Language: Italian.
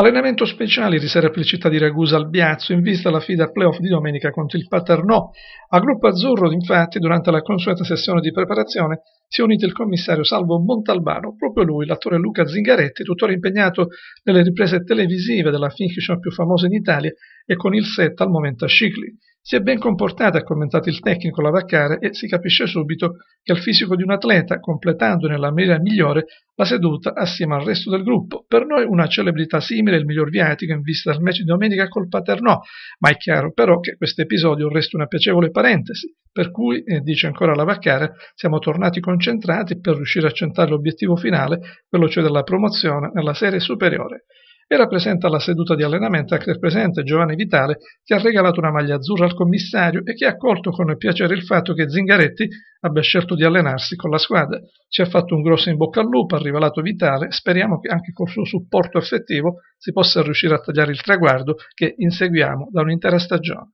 Allenamento speciale riserva per di città di Ragusa al Biazzo in vista alla fida playoff di domenica contro il Paternò. A gruppo azzurro, infatti, durante la consueta sessione di preparazione, si è unito il commissario Salvo Montalbano, proprio lui, l'attore Luca Zingaretti, tuttora impegnato nelle riprese televisive della fiction più famosa in Italia e con il set al momento a Scicli. Si è ben comportata, ha commentato il tecnico Lavaccare, e si capisce subito che ha il fisico di un atleta, completando nella maniera migliore la seduta assieme al resto del gruppo. Per noi una celebrità simile è il miglior viatico in vista del match di domenica col Paternò, ma è chiaro però che questo episodio resta una piacevole parentesi, per cui, eh, dice ancora Lavaccare, siamo tornati concentrati per riuscire a centrare l'obiettivo finale, quello cioè della promozione nella serie superiore. Era presente alla seduta di allenamento anche il presente Giovanni Vitale, che ha regalato una maglia azzurra al commissario e che ha accolto con piacere il fatto che Zingaretti abbia scelto di allenarsi con la squadra. Ci ha fatto un grosso in bocca al lupo, ha rivelato Vitale. Speriamo che anche col suo supporto effettivo si possa riuscire a tagliare il traguardo che inseguiamo da un'intera stagione.